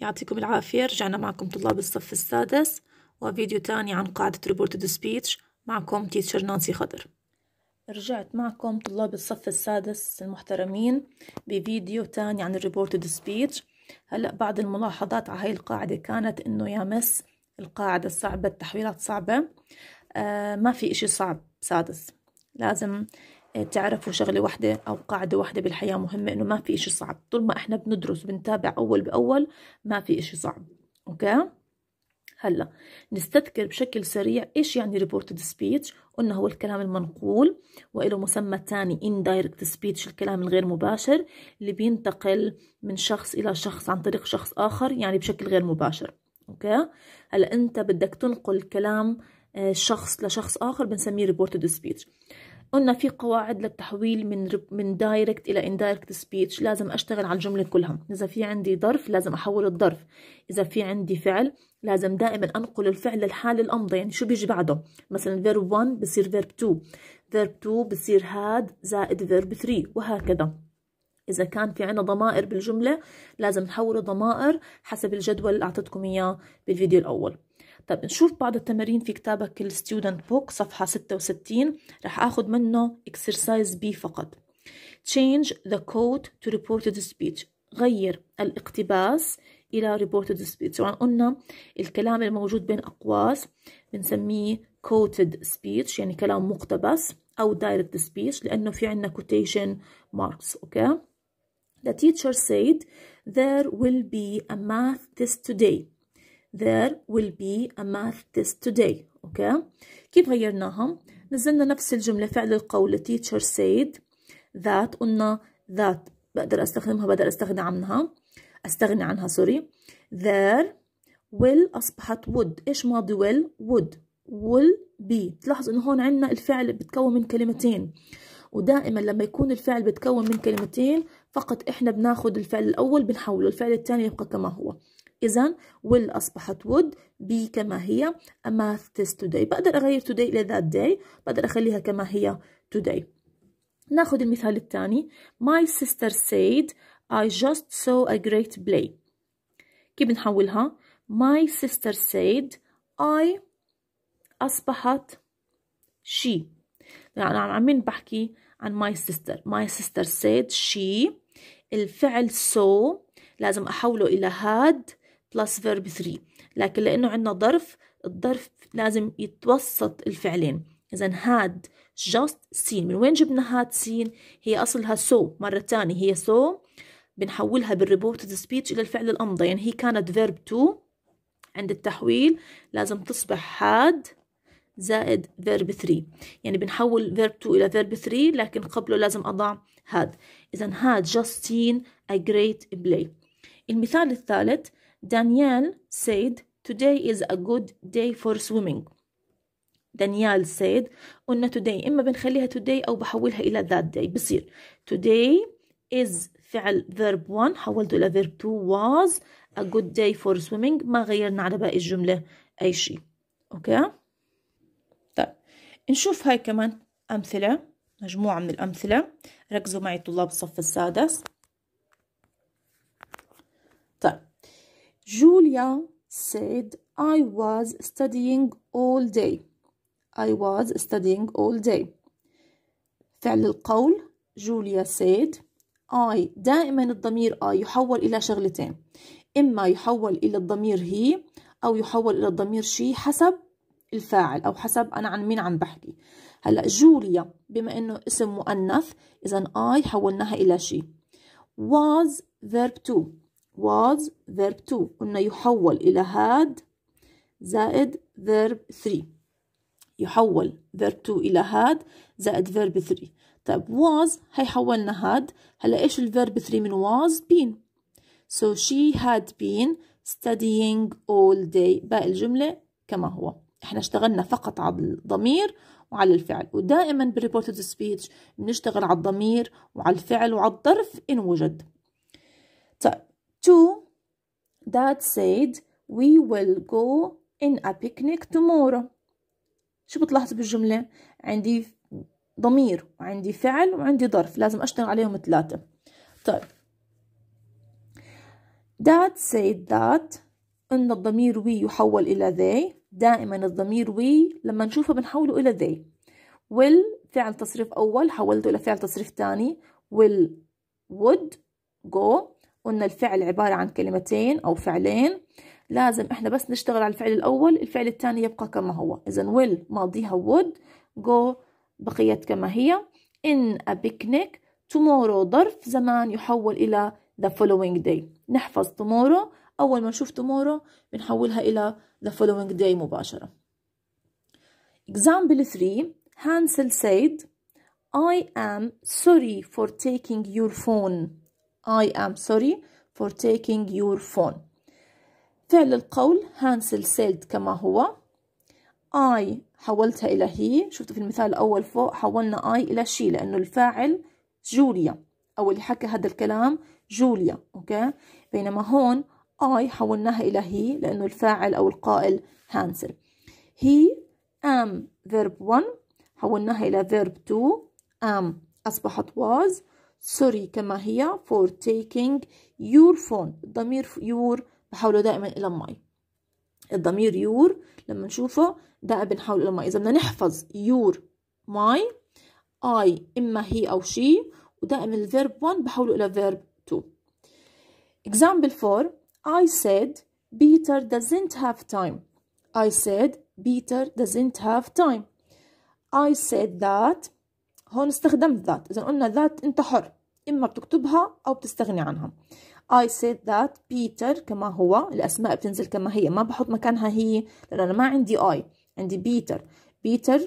يعطيكم العافية رجعنا معكم طلاب الصف السادس وفيديو تاني عن قاعدة ريبورتد سبيتش معكم تيتشر نانسي خضر رجعت معكم طلاب الصف السادس المحترمين بفيديو تاني عن الريبورتد سبيتش هلأ بعض الملاحظات على هاي القاعدة كانت إنه يا مس القاعدة صعبة التحويلات صعبة آه ما في إشي صعب سادس لازم آه، تعرفوا شغلة واحدة أو قاعدة واحدة بالحياة مهمة إنه ما في إشي صعب طول ما إحنا بندرس بنتابع أول بأول ما في إشي صعب أوكي هلا نستذكر بشكل سريع ايش يعني ريبورتد سبيتش قلنا هو الكلام المنقول وإله مسمى ثاني indirect speech الكلام الغير مباشر اللي بينتقل من شخص الى شخص عن طريق شخص اخر يعني بشكل غير مباشر اوكي هلا انت بدك تنقل كلام آه، شخص لشخص اخر بنسميه ريبورتد سبيتش قلنا في قواعد للتحويل من من دايركت الى اندايركت سبيتش لازم اشتغل على الجمله كلها اذا في عندي ظرف لازم احول الظرف اذا في عندي فعل لازم دائما انقل الفعل للحاله الامضيه يعني شو بيجي بعده مثلا فيرب 1 بصير فيرب 2 فيرب 2 بصير هاد زائد فيرب 3 وهكذا إذا كان في عنا ضمائر بالجملة لازم نحول الضمائر حسب الجدول اللي أعطيتكم إياه بالفيديو الأول طب نشوف بعض التمارين في كتابك الستودنت بوك صفحة 66 رح آخد منه exercise B فقط change the code to reported speech غير الاقتباس إلى reported speech طبعا قلنا الكلام الموجود بين أقواس بنسميه quoted speech يعني كلام مقتبس أو direct speech لأنه في عندنا quotation marks أوكي okay? The teacher said there will be a math test today there will be a math test today Okay. كيف غيرناها نزلنا نفس الجمله فعل القول teacher said that قلنا that بقدر استخدمها بقدر استغنى عنها استغنى عنها سوري there will اصبحت would ايش ماضي will would will be تلاحظ انه هون عندنا الفعل بتكون من كلمتين ودائما لما يكون الفعل بتكون من كلمتين فقط احنا بناخذ الفعل الاول بنحوله الفعل الثاني يبقى كما هو إذا will أصبحت would be كما هي a math test today بقدر أغير today إلى that day بقدر أخليها كما هي today ناخذ المثال الثاني my sister said I just saw a great play كيف بنحولها my sister said I أصبحت she يعني عم مين بحكي عن my sister my sister said she الفعل so لازم أحوله إلى had plus verb 3 لكن لأنه عندنا ظرف الظرف لازم يتوسط الفعلين إذا had just seen من وين جبنا had seen هي أصلها so مرة ثانيه هي so بنحولها بالريبورتد سبيتش إلى الفعل الأمضى يعني هي كانت verb 2 عند التحويل لازم تصبح had زائد verb 3 يعني بنحول verb 2 إلى verb 3 لكن قبله لازم أضع had إذا had just seen a great play المثال الثالث دانيال said, Today is a good day for swimming. دانيال said قلنا today إما بنخليها today أو بحولها إلى that day بصير today is فعل verb 1 حولته إلى verb 2 was a good day for swimming ما غيرنا على باقي الجملة أي شيء أوكي طيب نشوف هاي كمان أمثلة مجموعة من الأمثلة ركزوا معي طلاب الصف السادس Julia said I was studying all day I was studying all day فعل القول جوليا said I دائما الضمير I يحول إلى شغلتين إما يحول إلى الضمير هي أو يحول إلى الضمير شي حسب الفاعل أو حسب أنا عن مين عم بحكي هلا جوليا بما إنه اسم مؤنث إذا I حولناها إلى شي was verb to was verb 2 قلنا يحول إلى had زائد verb 3 يحول verb 2 إلى had زائد verb 3 طيب was هي حولنا had هلا إيش الverb 3 من was been so she had been studying all day باقي الجملة كما هو احنا اشتغلنا فقط على الضمير وعلى الفعل ودائما بالريبورتد سبيتش بنشتغل على الضمير وعلى الفعل وعلى الظرف إن وجد two that said we will go in a picnic tomorrow شو بتلاحظ بالجملة عندي ضمير وعندي فعل وعندي ظرف لازم أشتغل عليهم ثلاثة طيب that said that إن الضمير we يحول إلى they دائما الضمير we لما نشوفه بنحوله إلى they will فعل تصريف أول حولته إلى فعل تصريف ثاني will would go قلنا الفعل عبارة عن كلمتين أو فعلين لازم احنا بس نشتغل على الفعل الأول الفعل الثاني يبقى كما هو إذا will ماضيها would go بقيت كما هي in a picnic tomorrow ظرف زمان يحول إلى the following day نحفظ tomorrow أول ما نشوف tomorrow بنحولها إلى the following day مباشرة example 3 Hansel said I am sorry for taking your phone I am sorry for taking your phone فعل القول هانسل سيلد كما هو I حولتها إلى هي شفتوا في المثال الأول فوق حولنا I إلى she لأنه الفاعل جوليا أو اللي حكى هذا الكلام جوليا أوكي بينما هون I حولناها إلى هي لأنه الفاعل أو القائل هانسل هي am verb 1 حولناها إلى verb 2 am أصبحت was سوري كما هي for taking your phone الضمير your بحوله دائما إلى my الضمير your لما نشوفه دائما بنحوله إلى my إذا بدنا نحفظ your my I إما هي أو she ودائما الفيرب 1 بحوله إلى verb 2 example 4 I said Peter doesn't have time I said Peter doesn't have time I said that هون استخدمت ذات إذا قلنا ذات أنت حر إما بتكتبها أو بتستغني عنها I said that Peter كما هو الأسماء بتنزل كما هي ما بحط مكانها هي لأن أنا ما عندي I عندي Peter Peter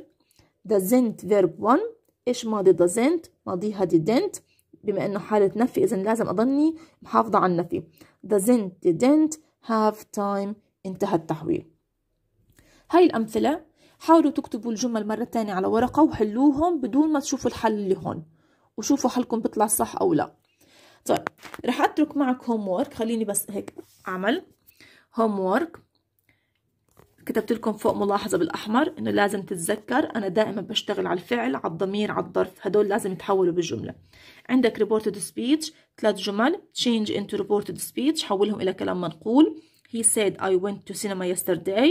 doesn't verb one إيش ماضي doesn't ماضيها didn't بما إنه حالة نفي إذا لازم أضلني محافظة على النفي doesn't didn't have time انتهى التحويل هاي الأمثلة حاولوا تكتبوا الجمل مرة تانية على ورقة وحلوهم بدون ما تشوفوا الحل اللي هون وشوفوا حلكم بيطلع صح أو لا طيب رح أترك معك هوم وورك خليني بس هيك أعمل هوم وورك كتبت لكم فوق ملاحظة بالأحمر إنه لازم تتذكر أنا دائما بشتغل على الفعل على الضمير على الظرف هدول لازم يتحولوا بالجملة عندك ريبورتد سبيتش ثلاث جمل تشينج انتو ريبورتد سبيتش حولهم إلى كلام منقول He said, I went to cinema yesterday.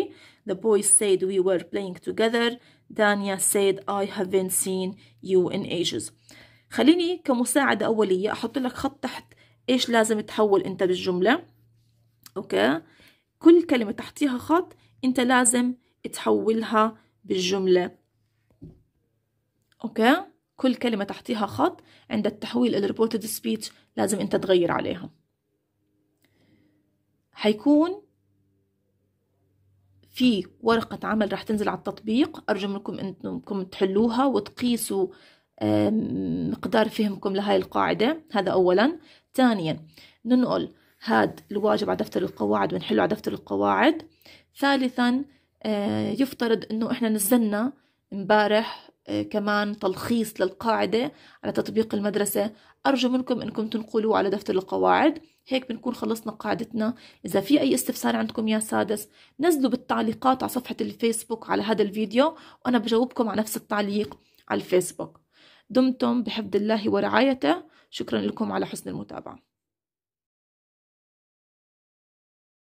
The boys said we were playing together. دانيا said, I haven't seen you in ages. خليني كمساعدة أولية أحط لك خط تحت إيش لازم تحول أنت بالجملة. أوكي. كل كلمة تحتيها خط أنت لازم تحولها بالجملة. أوكي. كل كلمة تحتيها خط عند التحويل الريبورتد سبيتش لازم أنت تغير عليها. حيكون في ورقة عمل راح تنزل على التطبيق أرجو منكم أنكم تحلوها وتقيسوا مقدار فهمكم لهاي القاعدة هذا أولا ثانيا ننقل هاد الواجب على دفتر القواعد ونحله على دفتر القواعد ثالثا آه، يفترض أنه إحنا نزلنا امبارح آه، كمان تلخيص للقاعدة على تطبيق المدرسة أرجو منكم أنكم تنقلوا على دفتر القواعد هيك بنكون خلصنا قاعدتنا إذا في أي استفسار عندكم يا سادس نزلوا بالتعليقات على صفحة الفيسبوك على هذا الفيديو وأنا بجاوبكم على نفس التعليق على الفيسبوك دمتم بحفظ الله ورعايته شكرا لكم على حسن المتابعه